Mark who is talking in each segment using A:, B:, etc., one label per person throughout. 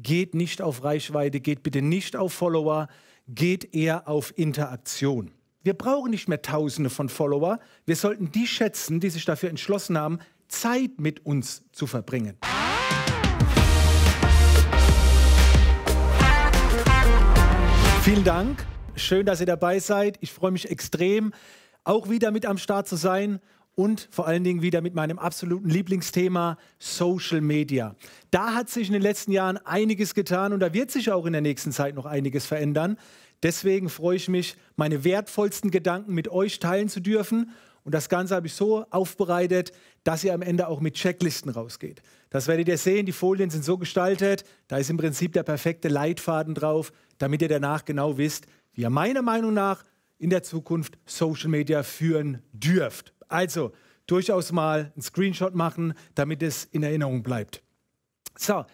A: geht nicht auf Reichweite, geht bitte nicht auf Follower, geht eher auf Interaktion. Wir brauchen nicht mehr Tausende von Follower. Wir sollten die schätzen, die sich dafür entschlossen haben, Zeit mit uns zu verbringen. Vielen Dank. Schön, dass ihr dabei seid. Ich freue mich extrem, auch wieder mit am Start zu sein und vor allen Dingen wieder mit meinem absoluten Lieblingsthema Social Media. Da hat sich in den letzten Jahren einiges getan und da wird sich auch in der nächsten Zeit noch einiges verändern. Deswegen freue ich mich, meine wertvollsten Gedanken mit euch teilen zu dürfen. Und das Ganze habe ich so aufbereitet, dass ihr am Ende auch mit Checklisten rausgeht. Das werdet ihr sehen, die Folien sind so gestaltet, da ist im Prinzip der perfekte Leitfaden drauf, damit ihr danach genau wisst, wie ihr meiner Meinung nach in der Zukunft Social Media führen dürft. Also durchaus mal einen Screenshot machen, damit es in Erinnerung bleibt. So,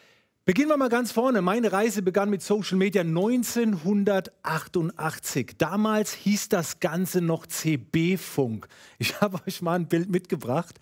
A: beginnen wir mal ganz vorne. Meine Reise begann mit Social Media 1988. Damals hieß das Ganze noch CB-Funk. Ich habe euch mal ein Bild mitgebracht.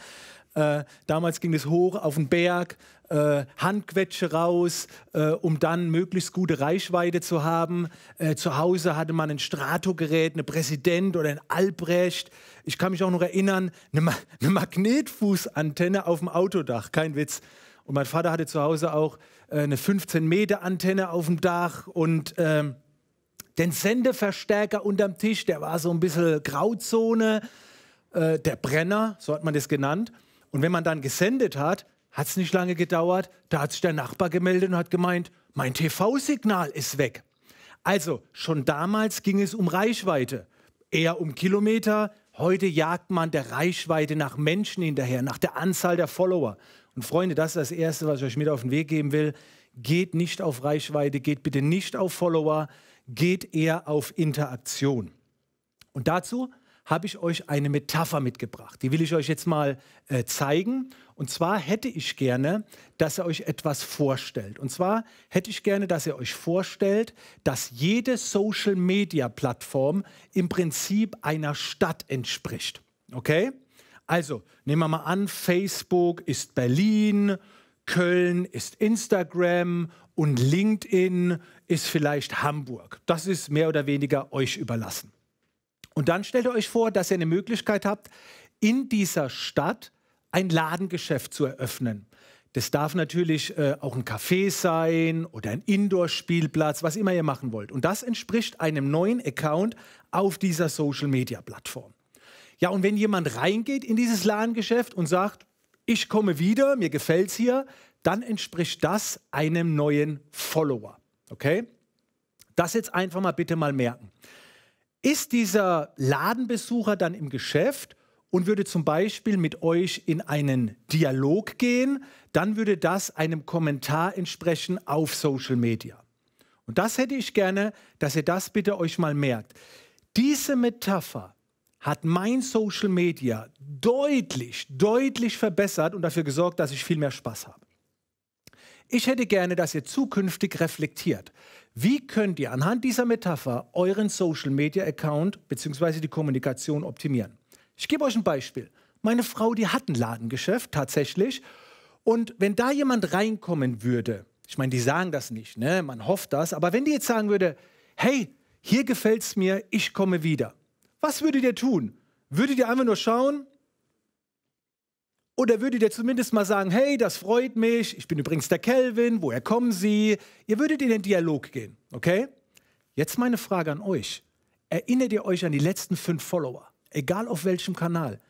A: Äh, damals ging es hoch auf den Berg, äh, Handquetsche raus, äh, um dann möglichst gute Reichweite zu haben. Äh, zu Hause hatte man ein Stratogerät, eine Präsident oder ein Albrecht. Ich kann mich auch noch erinnern, eine, Ma eine Magnetfußantenne auf dem Autodach, kein Witz. Und mein Vater hatte zu Hause auch äh, eine 15-Meter-Antenne auf dem Dach und ähm, den Sendeverstärker unterm Tisch, der war so ein bisschen Grauzone. der Brenner, so hat man das genannt. Und wenn man dann gesendet hat, hat es nicht lange gedauert, da hat sich der Nachbar gemeldet und hat gemeint, mein TV-Signal ist weg. Also schon damals ging es um Reichweite, eher um Kilometer. Heute jagt man der Reichweite nach Menschen hinterher, nach der Anzahl der Follower. Und Freunde, das ist das Erste, was ich euch mit auf den Weg geben will. Geht nicht auf Reichweite, geht bitte nicht auf Follower, geht eher auf Interaktion. Und dazu habe ich euch eine Metapher mitgebracht. Die will ich euch jetzt mal äh, zeigen. Und zwar hätte ich gerne, dass ihr euch etwas vorstellt. Und zwar hätte ich gerne, dass ihr euch vorstellt, dass jede Social-Media-Plattform im Prinzip einer Stadt entspricht. Okay? Also, nehmen wir mal an, Facebook ist Berlin, Köln ist Instagram und LinkedIn ist vielleicht Hamburg. Das ist mehr oder weniger euch überlassen. Und dann stellt ihr euch vor, dass ihr eine Möglichkeit habt, in dieser Stadt ein Ladengeschäft zu eröffnen. Das darf natürlich äh, auch ein Café sein oder ein Indoor-Spielplatz, was immer ihr machen wollt. Und das entspricht einem neuen Account auf dieser Social-Media-Plattform. Ja, und wenn jemand reingeht in dieses Ladengeschäft und sagt, ich komme wieder, mir gefällt's hier, dann entspricht das einem neuen Follower. Okay? Das jetzt einfach mal bitte mal merken ist dieser Ladenbesucher dann im Geschäft und würde zum Beispiel mit euch in einen Dialog gehen, dann würde das einem Kommentar entsprechen auf Social Media. Und das hätte ich gerne, dass ihr das bitte euch mal merkt. Diese Metapher hat mein Social Media deutlich, deutlich verbessert und dafür gesorgt, dass ich viel mehr Spaß habe. Ich hätte gerne, dass ihr zukünftig reflektiert, wie könnt ihr anhand dieser Metapher euren Social Media Account bzw. die Kommunikation optimieren? Ich gebe euch ein Beispiel. Meine Frau, die hat ein Ladengeschäft tatsächlich. Und wenn da jemand reinkommen würde, ich meine, die sagen das nicht, ne? man hofft das, aber wenn die jetzt sagen würde, hey, hier gefällt es mir, ich komme wieder, was würdet ihr tun? Würdet ihr einfach nur schauen, oder würdet ihr zumindest mal sagen, hey, das freut mich, ich bin übrigens der Kelvin, woher kommen Sie? Ihr würdet in den Dialog gehen, okay? Jetzt meine Frage an euch. Erinnert ihr euch an die letzten fünf Follower, egal auf welchem Kanal?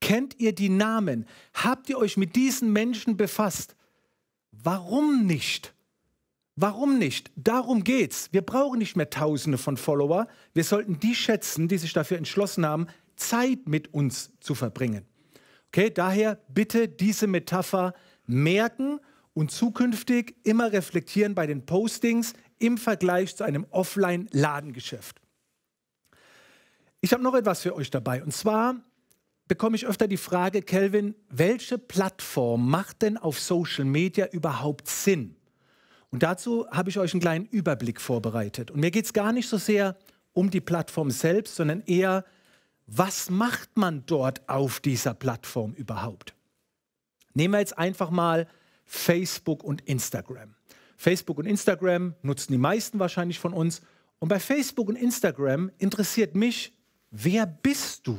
A: Kennt ihr die Namen? Habt ihr euch mit diesen Menschen befasst? Warum nicht? Warum nicht? Darum geht's. Wir brauchen nicht mehr Tausende von Follower. Wir sollten die schätzen, die sich dafür entschlossen haben, Zeit mit uns zu verbringen. Okay, daher bitte diese Metapher merken und zukünftig immer reflektieren bei den Postings im Vergleich zu einem Offline-Ladengeschäft. Ich habe noch etwas für euch dabei und zwar bekomme ich öfter die Frage, Kelvin, welche Plattform macht denn auf Social Media überhaupt Sinn? Und dazu habe ich euch einen kleinen Überblick vorbereitet. Und mir geht es gar nicht so sehr um die Plattform selbst, sondern eher um was macht man dort auf dieser Plattform überhaupt? Nehmen wir jetzt einfach mal Facebook und Instagram. Facebook und Instagram nutzen die meisten wahrscheinlich von uns. Und bei Facebook und Instagram interessiert mich, wer bist du?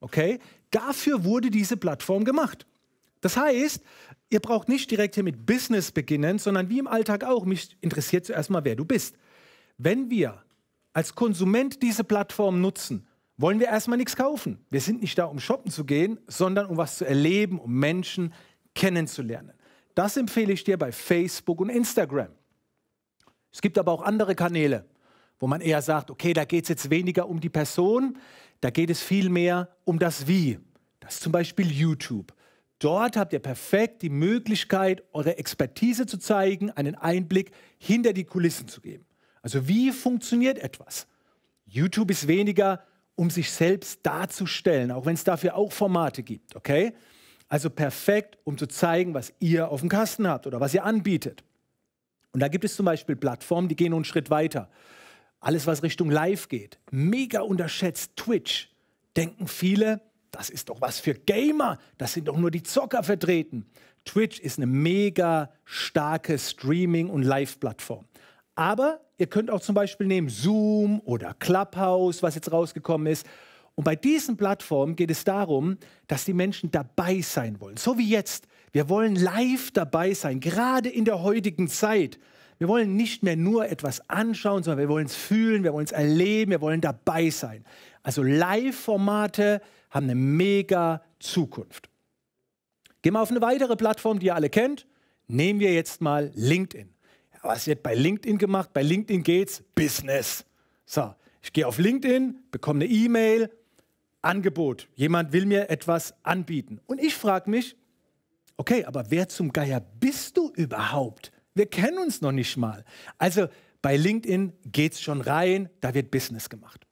A: Okay? Dafür wurde diese Plattform gemacht. Das heißt, ihr braucht nicht direkt hier mit Business beginnen, sondern wie im Alltag auch, mich interessiert zuerst mal, wer du bist. Wenn wir als Konsument diese Plattform nutzen, wollen wir erstmal nichts kaufen. Wir sind nicht da, um shoppen zu gehen, sondern um was zu erleben, um Menschen kennenzulernen. Das empfehle ich dir bei Facebook und Instagram. Es gibt aber auch andere Kanäle, wo man eher sagt, okay, da geht es jetzt weniger um die Person, da geht es vielmehr um das Wie. Das ist zum Beispiel YouTube. Dort habt ihr perfekt die Möglichkeit, eure Expertise zu zeigen, einen Einblick hinter die Kulissen zu geben. Also wie funktioniert etwas? YouTube ist weniger um sich selbst darzustellen, auch wenn es dafür auch Formate gibt, okay? Also perfekt, um zu zeigen, was ihr auf dem Kasten habt oder was ihr anbietet. Und da gibt es zum Beispiel Plattformen, die gehen einen Schritt weiter. Alles, was Richtung Live geht, mega unterschätzt Twitch. Denken viele, das ist doch was für Gamer, das sind doch nur die Zocker vertreten. Twitch ist eine mega starke Streaming- und Live-Plattform. Aber ihr könnt auch zum Beispiel nehmen Zoom oder Clubhouse, was jetzt rausgekommen ist. Und bei diesen Plattformen geht es darum, dass die Menschen dabei sein wollen. So wie jetzt. Wir wollen live dabei sein, gerade in der heutigen Zeit. Wir wollen nicht mehr nur etwas anschauen, sondern wir wollen es fühlen, wir wollen es erleben, wir wollen dabei sein. Also Live-Formate haben eine mega Zukunft. Gehen wir auf eine weitere Plattform, die ihr alle kennt. Nehmen wir jetzt mal LinkedIn was wird bei LinkedIn gemacht. Bei LinkedIn geht's Business. So, ich gehe auf LinkedIn, bekomme eine E-Mail, Angebot. Jemand will mir etwas anbieten. Und ich frage mich, okay, aber wer zum Geier bist du überhaupt? Wir kennen uns noch nicht mal. Also bei LinkedIn geht's schon rein, da wird Business gemacht.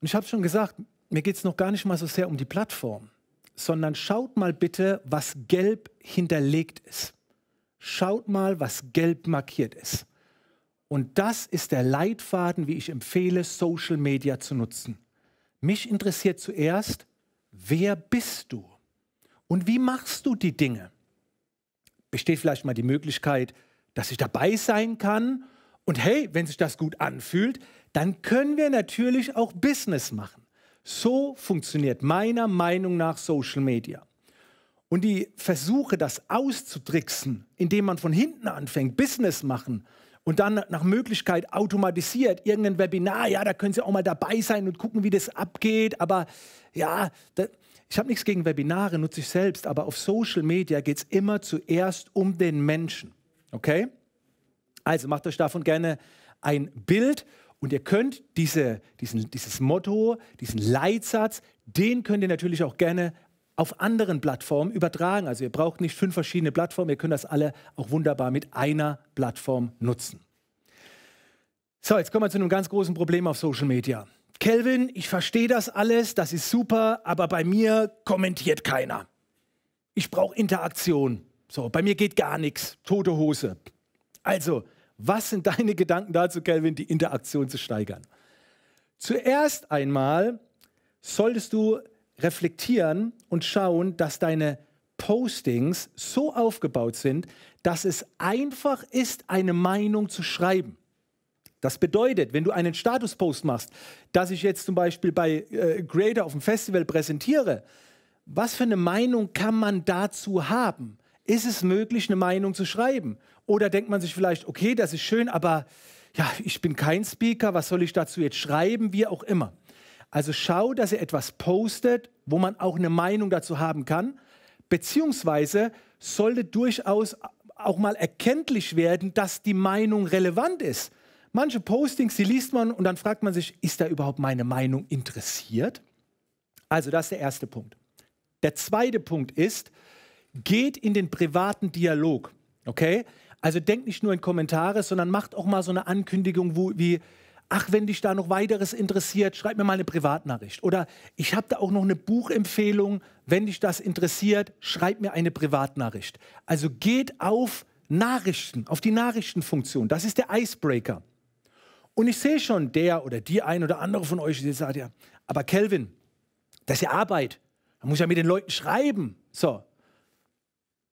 A: Und ich habe schon gesagt, mir geht es noch gar nicht mal so sehr um die Plattform, sondern schaut mal bitte, was gelb hinterlegt ist. Schaut mal, was gelb markiert ist. Und das ist der Leitfaden, wie ich empfehle, Social Media zu nutzen. Mich interessiert zuerst, wer bist du? Und wie machst du die Dinge? Besteht vielleicht mal die Möglichkeit, dass ich dabei sein kann? Und hey, wenn sich das gut anfühlt, dann können wir natürlich auch Business machen. So funktioniert meiner Meinung nach Social Media. Und die Versuche, das auszutricksen, indem man von hinten anfängt, Business machen und dann nach Möglichkeit automatisiert irgendein Webinar, ja, da können Sie auch mal dabei sein und gucken, wie das abgeht. Aber ja, da, ich habe nichts gegen Webinare, nutze ich selbst, aber auf Social Media geht es immer zuerst um den Menschen. Okay? Also macht euch davon gerne ein Bild und ihr könnt diese, diesen, dieses Motto, diesen Leitsatz, den könnt ihr natürlich auch gerne auf anderen Plattformen übertragen. Also ihr braucht nicht fünf verschiedene Plattformen, ihr könnt das alle auch wunderbar mit einer Plattform nutzen. So, jetzt kommen wir zu einem ganz großen Problem auf Social Media. Kelvin, ich verstehe das alles, das ist super, aber bei mir kommentiert keiner. Ich brauche Interaktion. So, bei mir geht gar nichts. Tote Hose. Also, was sind deine Gedanken dazu, Kelvin, die Interaktion zu steigern? Zuerst einmal solltest du reflektieren und schauen, dass deine Postings so aufgebaut sind, dass es einfach ist, eine Meinung zu schreiben. Das bedeutet, wenn du einen Statuspost machst, dass ich jetzt zum Beispiel bei äh, Grader auf dem Festival präsentiere, was für eine Meinung kann man dazu haben? Ist es möglich, eine Meinung zu schreiben? Oder denkt man sich vielleicht, okay, das ist schön, aber ja, ich bin kein Speaker, was soll ich dazu jetzt schreiben, wie auch immer. Also schau, dass ihr etwas postet, wo man auch eine Meinung dazu haben kann, beziehungsweise sollte durchaus auch mal erkenntlich werden, dass die Meinung relevant ist. Manche Postings, die liest man und dann fragt man sich, ist da überhaupt meine Meinung interessiert? Also das ist der erste Punkt. Der zweite Punkt ist, geht in den privaten Dialog. Okay? Also denkt nicht nur in Kommentare, sondern macht auch mal so eine Ankündigung, wo, wie ach, wenn dich da noch weiteres interessiert, schreib mir mal eine Privatnachricht. Oder ich habe da auch noch eine Buchempfehlung, wenn dich das interessiert, schreib mir eine Privatnachricht. Also geht auf Nachrichten, auf die Nachrichtenfunktion. Das ist der Icebreaker. Und ich sehe schon, der oder die ein oder andere von euch, die sagt ja, aber Kelvin, das ist ja Arbeit. Da muss ich ja mit den Leuten schreiben. So,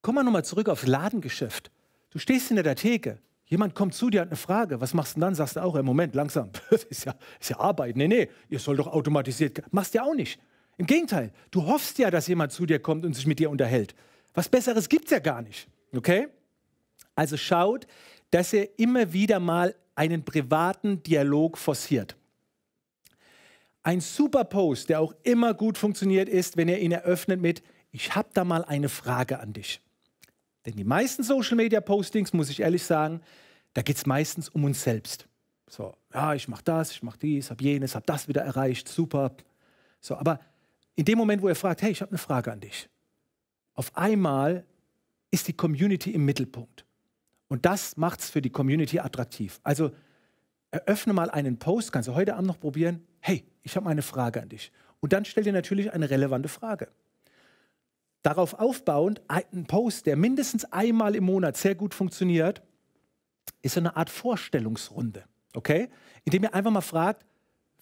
A: komm mal nochmal zurück aufs Ladengeschäft. Du stehst hinter der Theke Jemand kommt zu dir, hat eine Frage. Was machst du dann? Sagst du auch, im Moment, langsam. Das ist ja, ist ja Arbeit. Nee, nee, ihr sollt doch automatisiert. Machst du ja auch nicht. Im Gegenteil, du hoffst ja, dass jemand zu dir kommt und sich mit dir unterhält. Was Besseres gibt es ja gar nicht. Okay? Also schaut, dass ihr immer wieder mal einen privaten Dialog forciert. Ein super Post, der auch immer gut funktioniert, ist, wenn ihr ihn eröffnet mit: Ich habe da mal eine Frage an dich. Denn die meisten Social Media Postings, muss ich ehrlich sagen, da geht es meistens um uns selbst. So, ja, ich mache das, ich mache dies, habe jenes, habe das wieder erreicht, super. So, aber in dem Moment, wo er fragt, hey, ich habe eine Frage an dich, auf einmal ist die Community im Mittelpunkt. Und das macht es für die Community attraktiv. Also eröffne mal einen Post, kannst du heute Abend noch probieren, hey, ich habe eine Frage an dich. Und dann stell dir natürlich eine relevante Frage. Darauf aufbauend, ein Post, der mindestens einmal im Monat sehr gut funktioniert, ist so eine Art Vorstellungsrunde, okay? Indem ihr einfach mal fragt,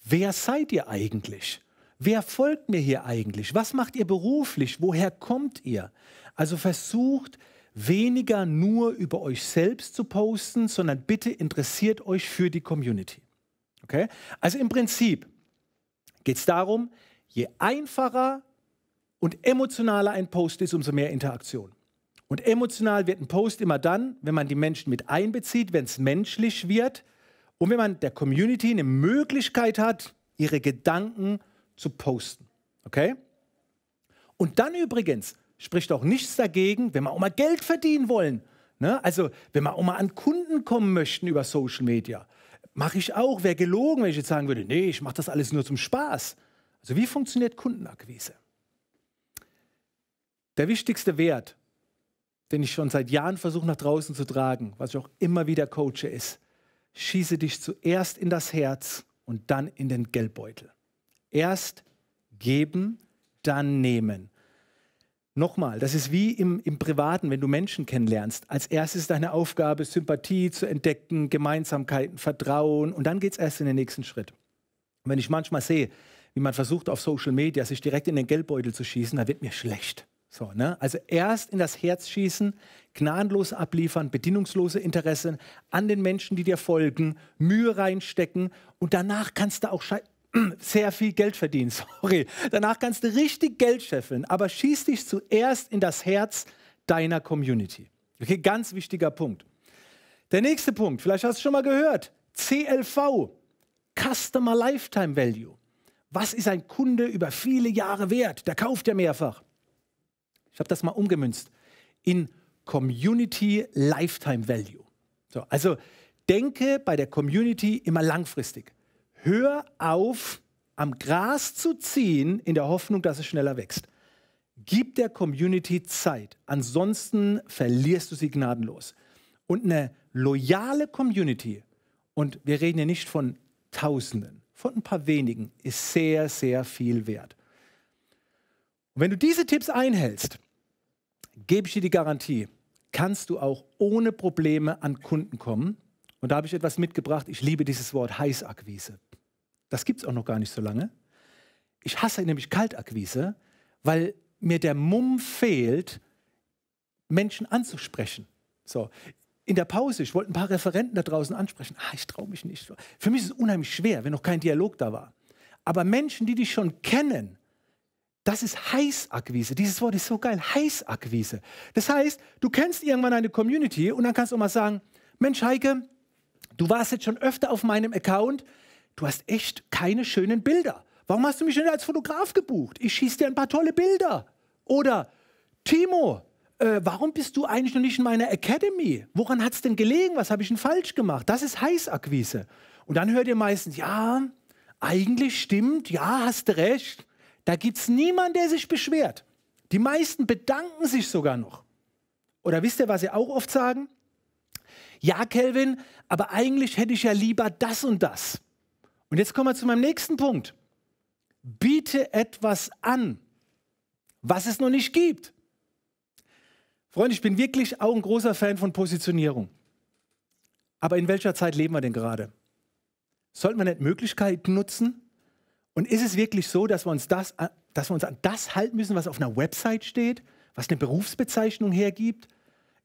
A: wer seid ihr eigentlich? Wer folgt mir hier eigentlich? Was macht ihr beruflich? Woher kommt ihr? Also versucht weniger nur über euch selbst zu posten, sondern bitte interessiert euch für die Community. Okay? Also im Prinzip geht es darum, je einfacher, und emotionaler ein Post ist, umso mehr Interaktion. Und emotional wird ein Post immer dann, wenn man die Menschen mit einbezieht, wenn es menschlich wird und wenn man der Community eine Möglichkeit hat, ihre Gedanken zu posten. Okay? Und dann übrigens spricht auch nichts dagegen, wenn wir auch mal Geld verdienen wollen. Ne? Also, wenn wir auch mal an Kunden kommen möchten über Social Media. Mache ich auch. Wäre gelogen, wenn ich jetzt sagen würde, nee, ich mache das alles nur zum Spaß. Also, wie funktioniert Kundenakquise? Der wichtigste Wert, den ich schon seit Jahren versuche nach draußen zu tragen, was ich auch immer wieder coache, ist, schieße dich zuerst in das Herz und dann in den Geldbeutel. Erst geben, dann nehmen. Nochmal, das ist wie im, im Privaten, wenn du Menschen kennenlernst. Als erstes ist deine Aufgabe, Sympathie zu entdecken, Gemeinsamkeiten, Vertrauen und dann geht es erst in den nächsten Schritt. Und wenn ich manchmal sehe, wie man versucht, auf Social Media sich direkt in den Geldbeutel zu schießen, dann wird mir schlecht. So, ne? Also erst in das Herz schießen, gnadenlos abliefern, bedingungslose Interessen an den Menschen, die dir folgen, Mühe reinstecken und danach kannst du auch sehr viel Geld verdienen, sorry. Danach kannst du richtig Geld scheffeln, aber schieß dich zuerst in das Herz deiner Community. Okay, ganz wichtiger Punkt. Der nächste Punkt, vielleicht hast du es schon mal gehört, CLV, Customer Lifetime Value. Was ist ein Kunde über viele Jahre wert? Der kauft ja mehrfach. Ich habe das mal umgemünzt in Community Lifetime Value. So, also denke bei der Community immer langfristig. Hör auf, am Gras zu ziehen in der Hoffnung, dass es schneller wächst. Gib der Community Zeit, ansonsten verlierst du sie gnadenlos. Und eine loyale Community, und wir reden hier nicht von Tausenden, von ein paar wenigen, ist sehr, sehr viel wert. Und wenn du diese Tipps einhältst, gebe ich dir die Garantie, kannst du auch ohne Probleme an Kunden kommen. Und da habe ich etwas mitgebracht. Ich liebe dieses Wort Heißakquise. Das gibt es auch noch gar nicht so lange. Ich hasse nämlich Kaltakquise, weil mir der Mumm fehlt, Menschen anzusprechen. So. In der Pause, ich wollte ein paar Referenten da draußen ansprechen. Ah, ich traue mich nicht. Für mich ist es unheimlich schwer, wenn noch kein Dialog da war. Aber Menschen, die dich schon kennen, das ist Heißakquise. Dieses Wort ist so geil. Heißakquise. Das heißt, du kennst irgendwann eine Community und dann kannst du mal sagen, Mensch, Heike, du warst jetzt schon öfter auf meinem Account. Du hast echt keine schönen Bilder. Warum hast du mich nicht als Fotograf gebucht? Ich schieße dir ein paar tolle Bilder. Oder Timo, äh, warum bist du eigentlich noch nicht in meiner Academy? Woran hat es denn gelegen? Was habe ich denn falsch gemacht? Das ist Heißakquise. Und dann hört ihr meistens, ja, eigentlich stimmt, ja, hast recht. Da gibt es niemanden, der sich beschwert. Die meisten bedanken sich sogar noch. Oder wisst ihr, was sie auch oft sagen? Ja, Kelvin, aber eigentlich hätte ich ja lieber das und das. Und jetzt kommen wir zu meinem nächsten Punkt. Biete etwas an, was es noch nicht gibt. Freunde, ich bin wirklich auch ein großer Fan von Positionierung. Aber in welcher Zeit leben wir denn gerade? Sollten wir nicht Möglichkeiten nutzen, und ist es wirklich so, dass wir, uns das, dass wir uns an das halten müssen, was auf einer Website steht, was eine Berufsbezeichnung hergibt?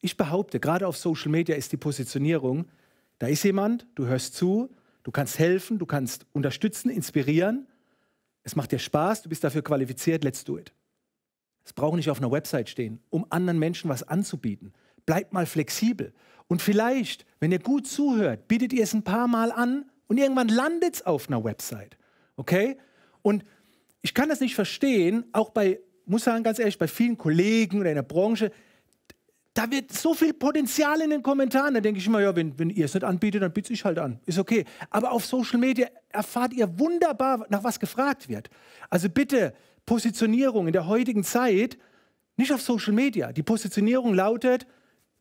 A: Ich behaupte, gerade auf Social Media ist die Positionierung, da ist jemand, du hörst zu, du kannst helfen, du kannst unterstützen, inspirieren, es macht dir Spaß, du bist dafür qualifiziert, let's do it. Es braucht nicht auf einer Website stehen, um anderen Menschen was anzubieten. Bleibt mal flexibel. Und vielleicht, wenn ihr gut zuhört, bietet ihr es ein paar Mal an und irgendwann landet es auf einer Website. Okay? Und ich kann das nicht verstehen, auch bei, muss sagen, ganz ehrlich, bei vielen Kollegen oder in der Branche, da wird so viel Potenzial in den Kommentaren. Da denke ich immer, ja, wenn, wenn ihr es nicht anbietet, dann biete ich halt an. Ist okay. Aber auf Social Media erfahrt ihr wunderbar, nach was gefragt wird. Also bitte, Positionierung in der heutigen Zeit, nicht auf Social Media. Die Positionierung lautet,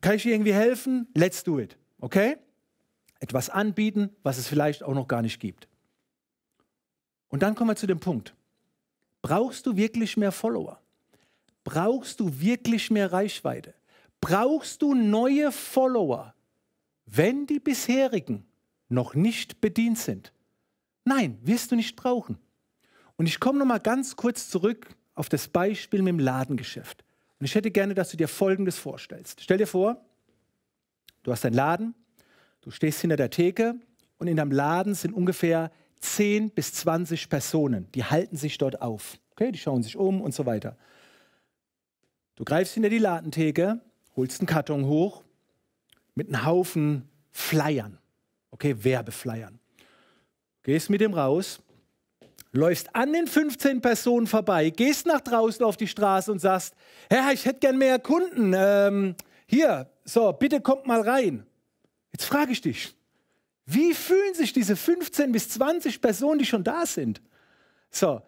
A: kann ich dir irgendwie helfen? Let's do it. Okay? Etwas anbieten, was es vielleicht auch noch gar nicht gibt. Und dann kommen wir zu dem Punkt. Brauchst du wirklich mehr Follower? Brauchst du wirklich mehr Reichweite? Brauchst du neue Follower, wenn die bisherigen noch nicht bedient sind? Nein, wirst du nicht brauchen. Und ich komme nochmal ganz kurz zurück auf das Beispiel mit dem Ladengeschäft. Und ich hätte gerne, dass du dir Folgendes vorstellst. Stell dir vor, du hast einen Laden, du stehst hinter der Theke und in deinem Laden sind ungefähr 10 bis 20 Personen, die halten sich dort auf. Okay, die schauen sich um und so weiter. Du greifst hinter die Ladentheke, holst einen Karton hoch mit einem Haufen Flyern. Okay, Werbeflyern. Gehst mit dem raus, läufst an den 15 Personen vorbei, gehst nach draußen auf die Straße und sagst, Herr, ich hätte gern mehr Kunden. Ähm, hier, so, bitte kommt mal rein. Jetzt frage ich dich, wie fühlen sich diese 15 bis 20 Personen, die schon da sind? So,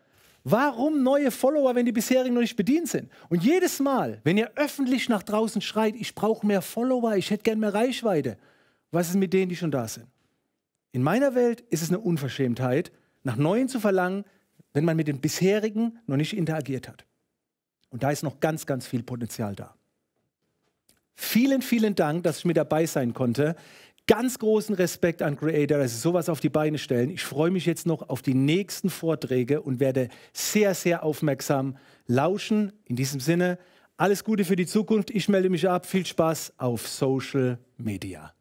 A: warum neue Follower, wenn die bisherigen noch nicht bedient sind? Und jedes Mal, wenn ihr öffentlich nach draußen schreit, ich brauche mehr Follower, ich hätte gern mehr Reichweite, was ist mit denen, die schon da sind? In meiner Welt ist es eine Unverschämtheit, nach neuen zu verlangen, wenn man mit den bisherigen noch nicht interagiert hat. Und da ist noch ganz, ganz viel Potenzial da. Vielen, vielen Dank, dass ich mit dabei sein konnte ganz großen Respekt an Creator, dass sie sowas auf die Beine stellen. Ich freue mich jetzt noch auf die nächsten Vorträge und werde sehr, sehr aufmerksam lauschen. In diesem Sinne, alles Gute für die Zukunft. Ich melde mich ab. Viel Spaß auf Social Media.